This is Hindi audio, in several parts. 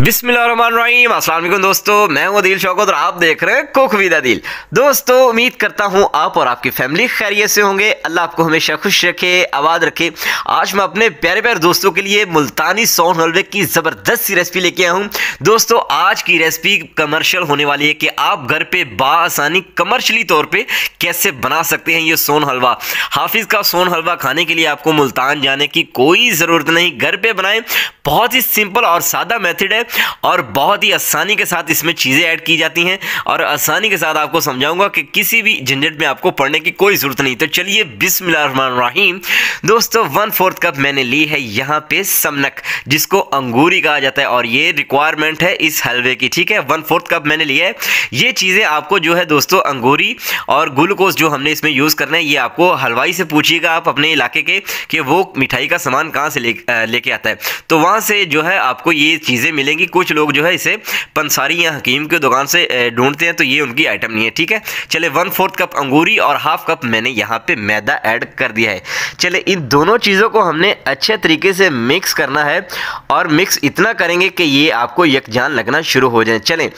बिस्मिल्लाहिर्रहमानिर्रहीम अस्सलाम वालेकुम दोस्तों मैं हूं अदील शौकत और आप देख रहे हैं कुक विद अदील दोस्तों उम्मीद करता हूं आप और आपकी फैमिली खैरियत से होंगे अल्लाह आपको हमेशा खुश रखे आबाद रखे आज मैं अपने प्यारे प्यारे दोस्तों के लिए मुल्तानी सोन हलवे की ज़बरदस्त सी रेसिपी लेके आया हूँ दोस्तों आज की रेसिपी कमर्शल होने वाली है कि आप घर पर बासानी कमर्शली तौर पर कैसे बना सकते हैं ये सोन हलवा हाफिज़ का सोन हलवा खाने के लिए आपको मुल्तान जाने की कोई ज़रूरत नहीं घर पर बनाएँ बहुत ही सिंपल और सादा मेथड है और बहुत ही आसानी के साथ इसमें चीज़ें ऐड की जाती हैं और आसानी के साथ आपको समझाऊंगा कि किसी भी झंझट में आपको पढ़ने की कोई ज़रूरत नहीं तो चलिए बिसमीम दोस्तों वन फोर्थ कप मैंने ली है यहाँ पे समनक जिसको अंगूरी कहा जाता है और ये रिक्वायरमेंट है इस हलवे की ठीक है वन फोर्थ कप मैंने लिया है ये चीज़ें आपको जो है दोस्तों अंगूरी और ग्लूकोज जो हमने इसमें यूज़ करना है ये आपको हलवाई से पूछिएगा आप अपने इलाके के कि वो मिठाई का सामान कहाँ से ले लेके आता है तो वहाँ से जो है आपको ये चीज़ें मिलेंगी हैं कि कुछ लोग जो है इसे पंसारी या हकीम की दुकान से ढूंढते हैं तो ये उनकी आइटम नहीं है ठीक है चले वन फोर्थ कप अंगूरी और हाफ कप मैंने यहाँ पे मैदा ऐड कर दिया है चले इन दोनों चीज़ों को हमने अच्छे तरीके से मिक्स करना है और मिक्स इतना करेंगे कि ये आपको यकजान लगना शुरू हो जाए चलें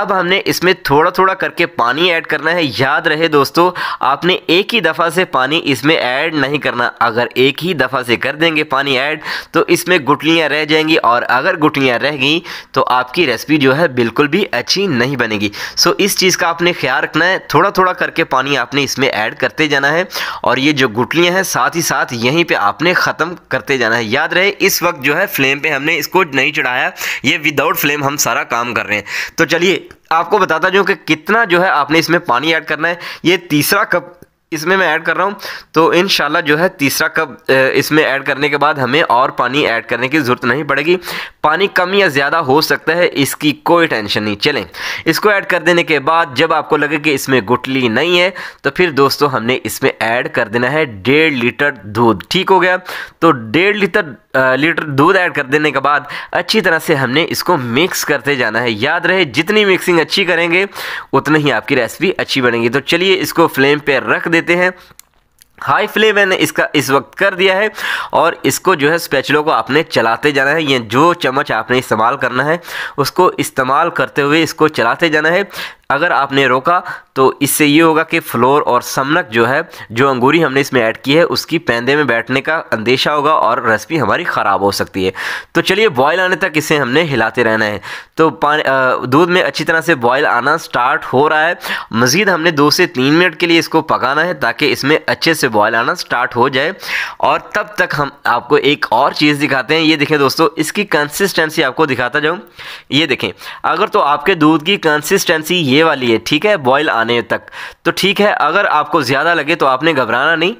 अब हमने इसमें थोड़ा थोड़ा करके पानी ऐड करना है याद रहे दोस्तों आपने एक ही दफ़ा से पानी इसमें ऐड नहीं करना अगर एक ही दफ़ा से कर देंगे पानी ऐड तो इसमें गुटलियाँ रह जाएंगी और अगर गुटलियाँ रह गई तो आपकी रेसिपी जो है बिल्कुल भी अच्छी नहीं बनेगी सो इस चीज़ का आपने ख्याल रखना है थोड़ा थोड़ा करके पानी आपने इसमें ऐड करते जाना है और ये जो गुटलियाँ हैं साथ ही साथ यहीं पर आपने ख़त्म करते जाना है याद रहे इस वक्त जो है फ्लेम पर हमने इसको नहीं चढ़ाया ये विदाउट फ्लेम हम सारा काम कर रहे हैं तो चलिए आपको बताता जो कि कितना जो है आपने इसमें पानी ऐड करना है ये तीसरा कप इसमें मैं ऐड कर रहा हूँ तो इन जो है तीसरा कप इसमें ऐड करने के बाद हमें और पानी ऐड करने की ज़रूरत नहीं पड़ेगी पानी कम या ज़्यादा हो सकता है इसकी कोई टेंशन नहीं चलें इसको ऐड कर देने के बाद जब आपको लगे कि इसमें गुटली नहीं है तो फिर दोस्तों हमने इसमें ऐड कर देना है डेढ़ लीटर दूध ठीक हो गया तो डेढ़ लीटर लीटर दूध ऐड कर देने के बाद अच्छी तरह से हमने इसको मिक्स करते जाना है याद रहे जितनी मिक्सिंग अच्छी करेंगे उतनी ही आपकी रेसिपी अच्छी बनेगी तो चलिए इसको फ्लेम पर रख देते हैं हाई फ्लेम मैंने इसका इस वक्त कर दिया है और इसको जो है स्पेचलो को आपने चलाते जाना है ये जो चम्मच आपने इस्तेमाल करना है उसको इस्तेमाल करते हुए इसको चलाते जाना है अगर आपने रोका तो इससे ये होगा कि फ्लोर और समनक जो है जो अंगूरी हमने इसमें ऐड की है उसकी पैंदे में बैठने का अंदेशा होगा और रेसिपी हमारी ख़राब हो सकती है तो चलिए बॉयल आने तक इसे हमने हिलाते रहना है तो दूध में अच्छी तरह से बॉयल आना स्टार्ट हो रहा है मज़ीद हमने दो से तीन मिनट के लिए इसको पकाना है ताकि इसमें अच्छे से बॉयल आना स्टार्ट हो जाए और तब तक हम आपको एक और चीज़ दिखाते हैं ये देखें दोस्तों इसकी कंसिस्टेंसी आपको दिखाता जाऊँ ये देखें अगर तो आपके दूध की कंसिस्टेंसी ये वाली है ठीक है बॉयल आने तक तो ठीक है अगर आपको ज़्यादा लगे तो आपने घबराना नहीं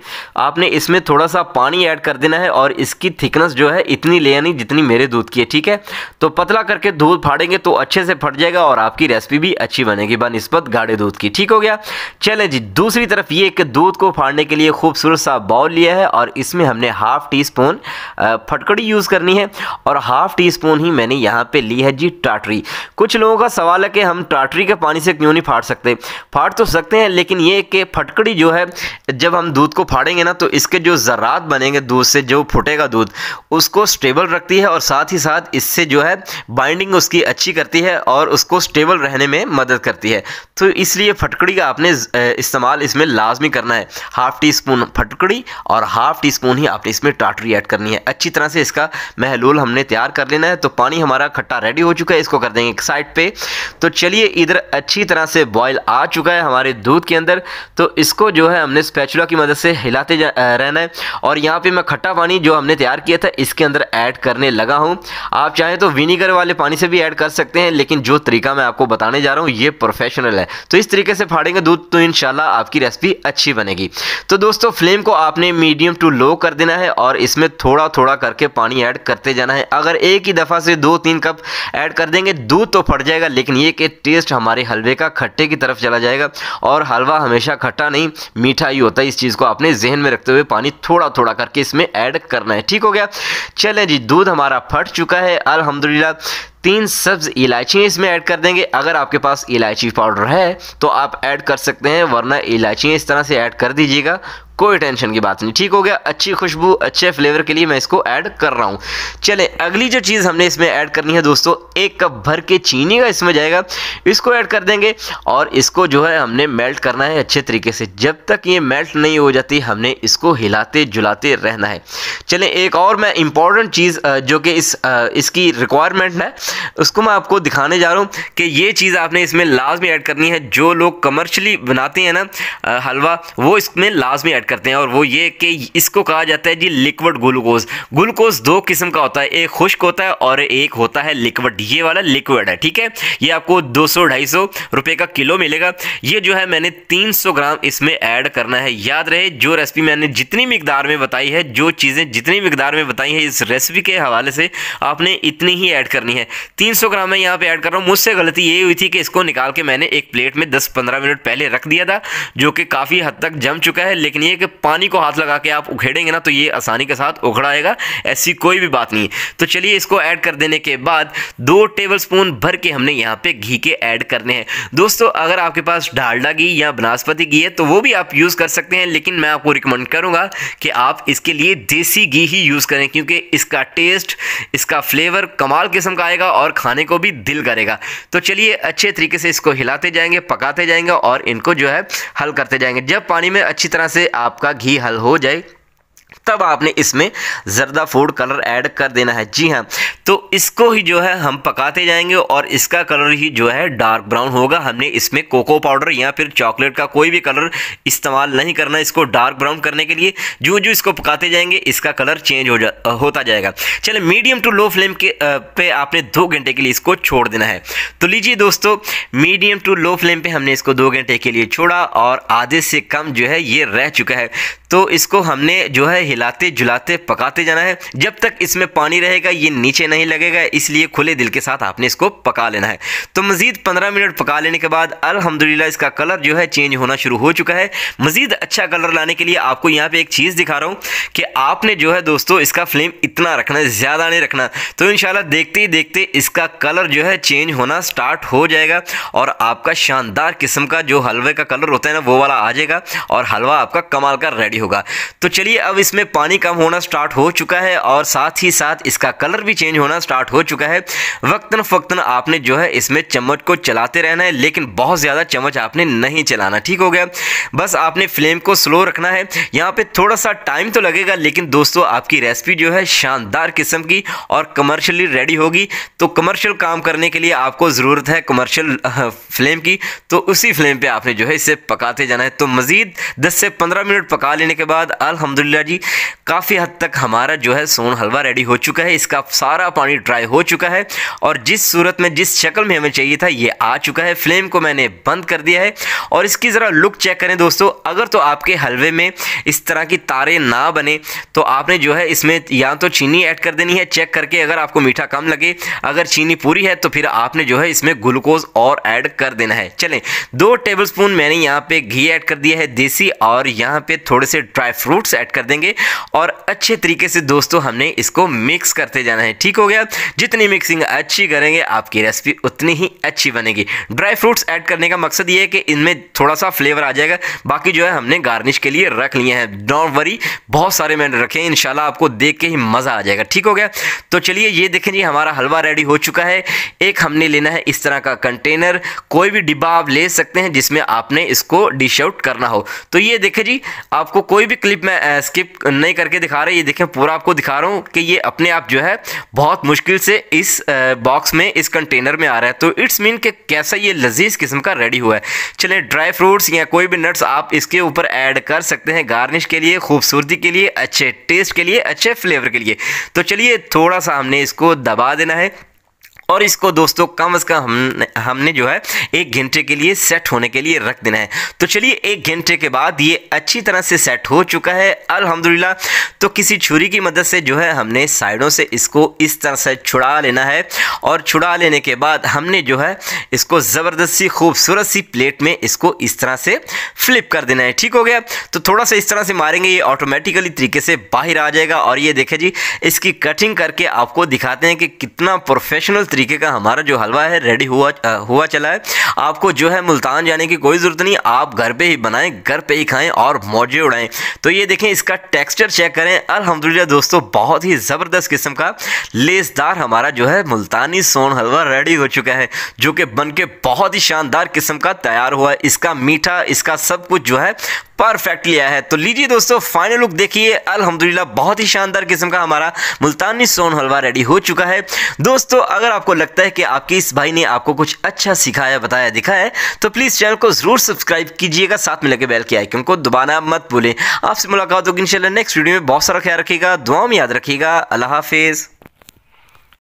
आपने इसमें थोड़ा सा पानी ऐड कर देना है और इसकी थिकनेस जो है इतनी ले आनी जितनी मेरे दूध की है ठीक है तो पतला करके दूध फाड़ेंगे तो अच्छे से फट जाएगा और आपकी रेसिपी भी अच्छी बनेगी बनस्बत गाढ़े दूध की ठीक हो गया चलें जी दूसरी तरफ ये एक दूध को फाड़ने के लिए खूबसूरत सा बाउल लिया है और इसमें हमने हाफ़ टी स्पून फटकड़ी यूज़ करनी है और हाफ़ टी स्पून ही मैंने यहाँ पर ली है जी टाटरी कुछ लोगों का सवाल है कि हम टाटरी के पानी से क्यों नहीं फाड़ सकते फाड़ तो सकते हैं लेकिन ये कि फटकड़ी जो है जब हम दूध को फाड़ेंगे ना तो इसके जो ज़रात बनेंगे दूध से जो फुटेगा दूध उसको स्टेबल रखती है और साथ ही साथ इससे जो है बाइंडिंग उसकी अच्छी करती है और उसको स्टेबल रहने में मदद करती है तो इसलिए फटकड़ी का आपने इस्तेमाल इसमें लाजमी करना है हाफ़ टी स्पून फटकड़ी और हाफ़ टी स्पून ही आपने इसमें टाटरी ऐड करनी है अच्छी तरह से इसका महलूल हमने तैयार कर लेना है तो पानी हमारा खट्टा रेडी हो चुका है इसको कर देंगे एक साइड पर तो चलिए इधर अच्छी तरह से बॉयल आ चुका है हमारे दूध के अंदर तो इसको जो है हमने स्पैच स्पैचुला की मदद से हिलाते रहना है और यहाँ पे मैं खट्टा पानी जो हमने तैयार किया था इसके अंदर ऐड करने लगा हूँ आप चाहें तो विनीगर वाले पानी से भी ऐड कर सकते हैं लेकिन जो तरीका मैं आपको बताने जा रहा हूँ ये प्रोफेशनल है तो इस तरीके से फाड़ेंगे दूध तो इन आपकी रेसिपी अच्छी बनेगी तो दोस्तों फ्लेम को आपने मीडियम टू लो कर देना है और इसमें थोड़ा थोड़ा करके पानी ऐड करते जाना है अगर एक ही दफ़ा से दो तीन कप ऐड कर देंगे दूध तो फट जाएगा लेकिन ये कि टेस्ट हमारे हलवे का खट्टे की तरफ चला जाएगा और हलवा हमेशा खट्टा नहीं मीठा ही होता होता है इस चीज़ को अपने जहन में रखते हुए पानी थोड़ा थोड़ा करके इसमें ऐड करना है ठीक हो गया चलें जी दूध हमारा फट चुका है अलहमदिल्ला तीन सब्ज इलायची इसमें ऐड कर देंगे अगर आपके पास इलायची पाउडर है तो आप ऐड कर सकते हैं वरना इलायची इस तरह से ऐड कर दीजिएगा कोई टेंशन की बात नहीं ठीक हो गया अच्छी खुशबू अच्छे फ्लेवर के लिए मैं इसको ऐड कर रहा हूँ चले अगली जो चीज़ हमने इसमें ऐड करनी है दोस्तों एक कप भर के चीनी का इसमें जाएगा इसको ऐड कर देंगे और इसको जो है हमने मेल्ट करना है अच्छे तरीके से जब तक ये मेल्ट नहीं हो जाती हमने इसको हिलाते जुलाते रहना है चले एक और मैं इंपॉर्टेंट चीज़ जो कि इस इसकी रिक्वायरमेंट है उसको मैं आपको दिखाने जा रहा हूँ कि ये चीज़ आपने इसमें लाजमी ऐड करनी है जो लोग कमर्शली बनाते हैं ना हलवा वो इसमें लाजमी ऐड करते हैं और वो ये कि इसको कहा जाता है जी लिक्विड ग्लूकोज ग्लूकोज दो किस्म का होता है एक खुश्क होता है और एक होता है लिक्विड ये वाला लिक्विड है ठीक है ये आपको दो सौ ढाई सौ रुपये का किलो मिलेगा ये जो है मैंने तीन सौ ग्राम इसमें ऐड करना है याद रहे जो रेसिपी मैंने जितनी मकदार में बताई है जो चीज़ें जितनी मकदार में बताई हैं इस रेसिपी के हवाले से आपने इतनी ही ऐड करनी है 300 ग्राम मैं यहाँ पर ऐड कर रहा हूँ मुझसे गलती ये हुई थी कि इसको निकाल के मैंने एक प्लेट में दस पंद्रह मिनट पहले रख दिया था जो कि काफ़ी हद तक जम चुका है लेकिन है कि पानी को हाथ लगा के आप उखेड़ेंगे ना तो ये आसानी के साथ उखड़ाएगा ऐसी कोई भी बात नहीं तो चलिए इसको ऐड कर देने के बाद दो टेबल स्पून भर के हमने यहाँ पे घी के ऐड करने हैं दोस्तों अगर आपके पास डालडा घी या बनास्पति घी है तो वो भी आप यूज़ कर सकते हैं लेकिन मैं आपको रिकमेंड करूँगा कि आप इसके लिए देसी घी ही यूज़ करें क्योंकि इसका टेस्ट इसका फ्लेवर कमाल किस्म का आएगा और खाने को भी दिल करेगा तो चलिए अच्छे तरीके से इसको हिलाते जाएंगे पकाते जाएंगे और इनको जो है हल करते जाएंगे जब पानी में अच्छी तरह से आपका घी हल हो जाए तब आपने इसमें ज़रदा फूड कलर ऐड कर देना है जी हाँ तो इसको ही जो है हम पकाते जाएंगे और इसका कलर ही जो है डार्क ब्राउन होगा हमने इसमें कोको पाउडर या फिर चॉकलेट का कोई भी कलर इस्तेमाल नहीं करना इसको डार्क ब्राउन करने के लिए जो जो इसको पकाते जाएंगे इसका कलर चेंज हो जा होता जाएगा चले मीडियम टू लो फ्लेम के पे आपने दो घंटे के लिए इसको छोड़ देना है तो लीजिए दोस्तों मीडियम टू लो फ्लेम पर हमने इसको दो घंटे के लिए छोड़ा और आधे से कम जो है ये रह चुका है तो इसको हमने जो है हिलाते जुलाते पकाते जाना है जब तक इसमें पानी रहेगा ये नीचे नहीं लगेगा इसलिए खुले दिल के साथ आपने इसको पका लेना है तो मज़ीद पंद्रह मिनट पका लेने के बाद अलहमदिल्ला इसका कलर जो है चेंज होना शुरू हो चुका है मज़ीद अच्छा कलर लाने के लिए आपको यहाँ पर एक चीज़ दिखा रहा हूँ कि आपने जो है दोस्तों इसका फ्लेम इतना रखना है ज़्यादा नहीं रखना तो इन देखते ही देखते इसका कलर जो है चेंज होना स्टार्ट हो जाएगा और आपका शानदार किस्म का जो हलवे का कलर होता है ना वो वाला आ जाएगा और हलवा आपका कमाल का रेडी होगा तो चलिए अब इसमें इसमें पानी कम होना स्टार्ट हो चुका है और साथ ही साथ इसका कलर भी चेंज होना स्टार्ट हो चुका है वक्तन फ़क्तन आपने जो है इसमें चम्मच को चलाते रहना है लेकिन बहुत ज़्यादा चम्मच आपने नहीं चलाना ठीक हो गया बस आपने फ्लेम को स्लो रखना है यहाँ पर थोड़ा सा टाइम तो लगेगा लेकिन दोस्तों आपकी रेसिपी जो है शानदार किस्म की और कमर्शली रेडी होगी तो कमर्शियल काम करने के लिए आपको ज़रूरत है कमर्शियल फ्लेम की तो उसी फ्लेम पे आपने जो है इसे पकाते जाना है तो मज़ीद 10 से 15 मिनट पका लेने के बाद अल्हम्दुलिल्लाह जी काफ़ी हद तक हमारा जो है सोन हलवा रेडी हो चुका है इसका सारा पानी ड्राई हो चुका है और जिस सूरत में जिस शक्ल में हमें चाहिए था ये आ चुका है फ्लेम को मैंने बंद कर दिया है और इसकी ज़रा लुक चेक करें दोस्तों अगर तो आपके हलवे में इस तरह की तारे ना बने तो आपने जो है इसमें या तो चीनी ऐड कर देनी है चेक करके अगर आपको मीठा कम लगे अगर चीनी पूरी है तो फिर आपने जो है इसमें ग्लूकोज और ऐड कर देना है चलें दो टेबल स्पून मैंने यहाँ पर घी ऐड कर दिया है देसी और यहाँ पर थोड़े से ड्राई फ्रूट्स ऐड कर देंगे और अच्छे तरीके से दोस्तों हमने इसको मिक्स करते जाना है ठीक हो गया जितनी मिक्सिंग अच्छी करेंगे आपकी रेसिपी उतनी ही अच्छी बनेगी ड्राई फ्रूट्स ऐड करने का मकसद ये है कि इनमें थोड़ा सा फ्लेवर आ जाएगा बाकी जो है हमने गार्निश के लिए रख लिए हैं डोंट वरी बहुत सारे मैंने रखे हैं इनशाला आपको देख के ही मज़ा आ जाएगा ठीक हो गया तो चलिए ये देखें जी हमारा हलवा रेडी हो चुका है एक हमने लेना है इस तरह का कंटेनर कोई भी डिब्बा आप ले सकते हैं जिसमें आपने इसको डिश आउट करना हो तो ये देखें जी आपको कोई भी क्लिप मैं स्किप नहीं करके दिखा रहे ये देखें पूरा आपको दिखा रहा हूँ कि ये अपने आप जो है बहुत मुश्किल से इस बॉक्स में इस कंटेनर में आ रहा है तो इट्स मीन कि कैसा ये लजीज किस्म का रेडी हुआ है चले ड्राई फ्रूट्स या कोई भी नट्स आप इसके ऊपर ऐड कर सकते हैं गार्निश के लिए खूबसूरती के लिए अच्छे टेस्ट के लिए अच्छे फ्लेवर के लिए तो चलिए थोड़ा सा हमने इसको दबा देना है और इसको दोस्तों कम अज़ कम हमने हमने जो है एक घंटे के लिए सेट होने के लिए रख देना है तो चलिए एक घंटे के बाद ये अच्छी तरह से सेट हो चुका है अल्हम्दुलिल्लाह तो किसी छुरी की मदद से जो है हमने साइडों से इसको इस तरह से छुड़ा लेना है और छुड़ा लेने के बाद हमने जो है इसको ज़बरदस्ती खूबसूरत सी प्लेट में इसको इस तरह से फ्लिप कर देना है ठीक हो गया तो थोड़ा सा इस तरह से मारेंगे ये ऑटोमेटिकली तरीके से बाहर आ जाएगा और ये देखे जी इसकी कटिंग करके आपको दिखाते हैं कि कितना प्रोफेशनल तरीके तरीके का हमारा जो हलवा है रेडी हुआ आ, हुआ चला है आपको जो है मुल्तान जाने की कोई ज़रूरत नहीं आप घर पे ही बनाएं घर पे ही खाएं और मौजे उड़ाएं तो ये देखें इसका टेक्सचर चेक करें अलहमदिल्ला दोस्तों बहुत ही ज़बरदस्त किस्म का लेसदार हमारा जो है मुल्तानी सोन हलवा रेडी हो चुका है जो कि बन के बहुत ही शानदार किस्म का तैयार हुआ है इसका मीठा इसका सब कुछ जो है परफेक्ट लिया है तो लीजिए दोस्तों फाइनल लुक देखिए अलहमदिल्ला बहुत ही शानदार किस्म का हमारा मुल्तानी सोन हलवा रेडी हो चुका है दोस्तों अगर आपको लगता है कि आपके इस भाई ने आपको कुछ अच्छा सिखाया बताया दिखाया है तो प्लीज़ चैनल को ज़रूर सब्सक्राइब कीजिएगा साथ में लगे बैल के आइकन को दोबारा मत भूलें आपसे मुलाकात होगी इनशाला नेक्स्ट वीडियो में बहुत सारा ख्याल रखेगा दुआ में याद रखेगा अल्लाह हाफिज़